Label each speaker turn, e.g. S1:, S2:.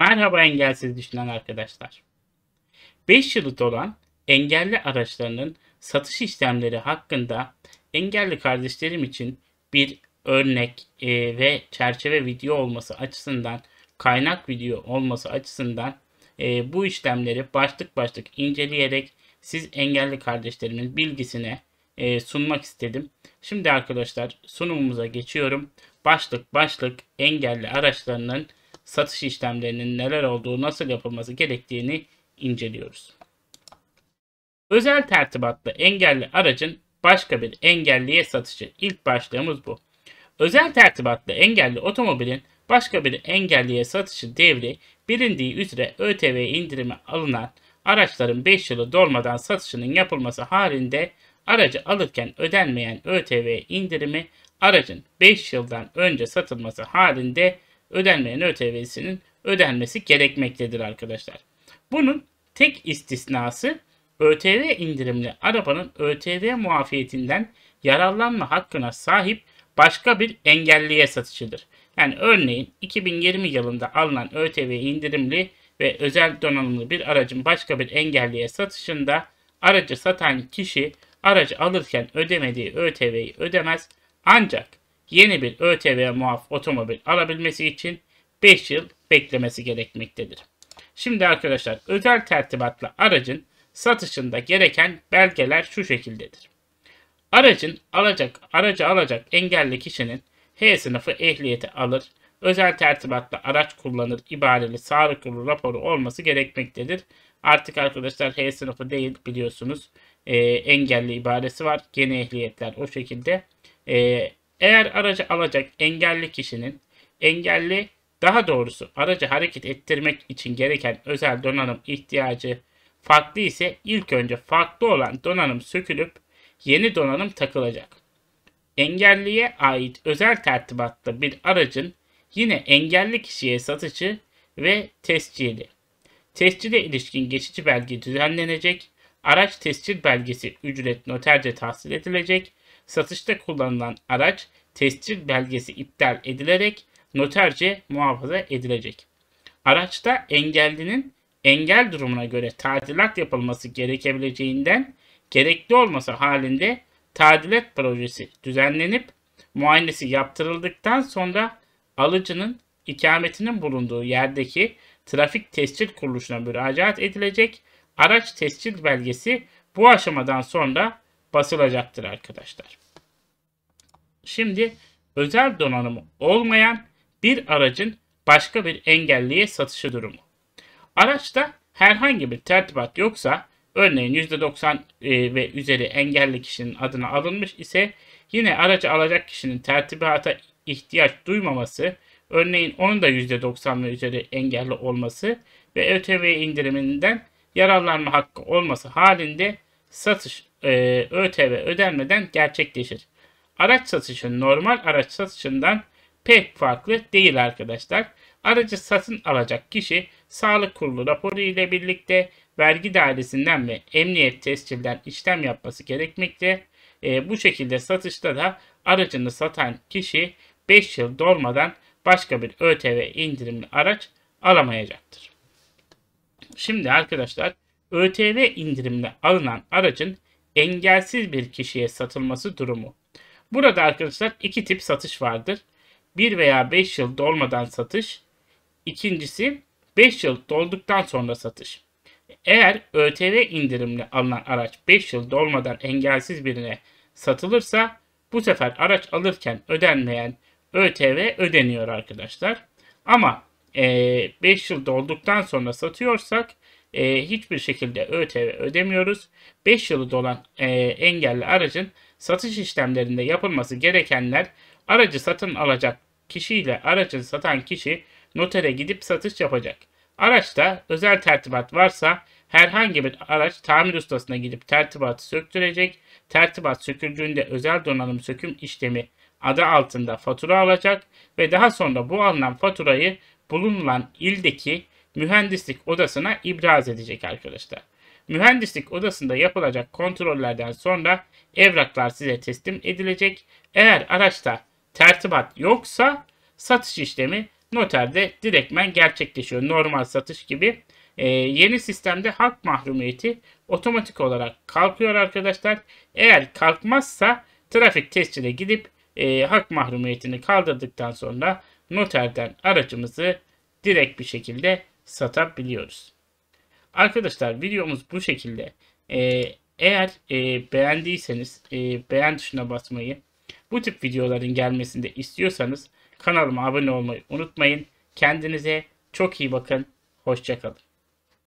S1: Merhaba engelsiz düşünen arkadaşlar. 5 yıllık olan engelli araçlarının satış işlemleri hakkında engelli kardeşlerim için bir örnek e, ve çerçeve video olması açısından kaynak video olması açısından e, bu işlemleri başlık başlık inceleyerek siz engelli kardeşlerimin bilgisine e, sunmak istedim. Şimdi arkadaşlar sunumumuza geçiyorum. Başlık başlık engelli araçlarının satış işlemlerinin neler olduğu, nasıl yapılması gerektiğini inceliyoruz. Özel tertibatlı engelli aracın başka bir engelliye satışı. İlk başlığımız bu. Özel tertibatlı engelli otomobilin başka bir engelliye satışı devri bilindiği üzere ÖTV indirimi alınan araçların 5 yılı dolmadan satışının yapılması halinde aracı alırken ödenmeyen ÖTV indirimi aracın 5 yıldan önce satılması halinde ödenmeyen ÖTV'sinin ödenmesi gerekmektedir arkadaşlar. Bunun tek istisnası ÖTV indirimli arabanın ÖTV muafiyetinden yararlanma hakkına sahip başka bir engelliye satışıdır. Yani örneğin 2020 yılında alınan ÖTV indirimli ve özel donanımlı bir aracın başka bir engelliye satışında aracı satan kişi aracı alırken ödemediği ÖTV'yi ödemez ancak yeni bir ÖTV muaf otomobil alabilmesi için 5 yıl beklemesi gerekmektedir. Şimdi arkadaşlar özel tertibatla aracın satışında gereken belgeler şu şekildedir. Aracın alacak, aracı alacak engelli kişinin H sınıfı ehliyeti alır, özel tertibatla araç kullanır ibareli sağlık kurulu raporu olması gerekmektedir. Artık arkadaşlar H sınıfı değil biliyorsunuz e, engelli ibaresi var. Yeni ehliyetler o şekilde. E, eğer aracı alacak engelli kişinin engelli daha doğrusu aracı hareket ettirmek için gereken özel donanım ihtiyacı farklı ise ilk önce farklı olan donanım sökülüp yeni donanım takılacak. Engelliye ait özel tertibatta bir aracın yine engelli kişiye satışı ve tescili. Tescile ilişkin geçici belge düzenlenecek, araç tescil belgesi ücret noterce tahsil edilecek satışta kullanılan araç tescil belgesi iptal edilerek noterce muhafaza edilecek. Araçta engellinin engel durumuna göre tadilat yapılması gerekebileceğinden gerekli olması halinde tadilat projesi düzenlenip muayenesi yaptırıldıktan sonra alıcının ikametinin bulunduğu yerdeki trafik tescil kuruluşuna müracaat edilecek. Araç tescil belgesi bu aşamadan sonra basılacaktır arkadaşlar. Şimdi özel donanımı olmayan bir aracın başka bir engelliye satışı durumu. Araçta herhangi bir tertibat yoksa örneğin %90 e, ve üzeri engelli kişinin adına alınmış ise yine aracı alacak kişinin tertibata ihtiyaç duymaması, örneğin onun da %90 ve üzeri engelli olması ve ÖTV indiriminden yararlanma hakkı olması halinde satış e, ÖTV ödenmeden gerçekleşir. Araç satışı normal araç satışından pek farklı değil arkadaşlar. Aracı satın alacak kişi sağlık kurulu raporu ile birlikte vergi dairesinden ve emniyet tescilden işlem yapması gerekmekte. E, bu şekilde satışta da aracını satan kişi 5 yıl dolmadan başka bir ÖTV indirimli araç alamayacaktır. Şimdi arkadaşlar ÖTV indirimle alınan aracın engelsiz bir kişiye satılması durumu. Burada arkadaşlar iki tip satış vardır. 1 veya 5 yıl dolmadan satış. İkincisi 5 yıl dolduktan sonra satış. Eğer ÖTV indirimli alınan araç 5 yıl dolmadan engelsiz birine satılırsa bu sefer araç alırken ödenmeyen ÖTV ödeniyor arkadaşlar. Ama 5 e, yıl dolduktan sonra satıyorsak e, hiçbir şekilde ÖTV ödemiyoruz. 5 yılı dolan e, engelli aracın satış işlemlerinde yapılması gerekenler aracı satın alacak kişiyle aracın satan kişi notere gidip satış yapacak. Araçta özel tertibat varsa herhangi bir araç tamir ustasına gidip tertibatı söktürecek. Tertibat söküldüğünde özel donanım söküm işlemi adı altında fatura alacak ve daha sonra bu alınan faturayı bulunulan ildeki mühendislik odasına ibraz edecek arkadaşlar. Mühendislik odasında yapılacak kontrollerden sonra evraklar size teslim edilecek. Eğer araçta tertibat yoksa satış işlemi noterde direktmen gerçekleşiyor. Normal satış gibi. Ee, yeni sistemde hak mahrumiyeti otomatik olarak kalkıyor arkadaşlar. Eğer kalkmazsa trafik tescile gidip e, hak mahrumiyetini kaldırdıktan sonra noterden aracımızı direkt bir şekilde satabiliyoruz. Arkadaşlar videomuz bu şekilde. Ee, eğer e, beğendiyseniz e, beğen tuşuna basmayı, bu tip videoların gelmesini de istiyorsanız kanalıma abone olmayı unutmayın. Kendinize çok iyi bakın. Hoşçakalın.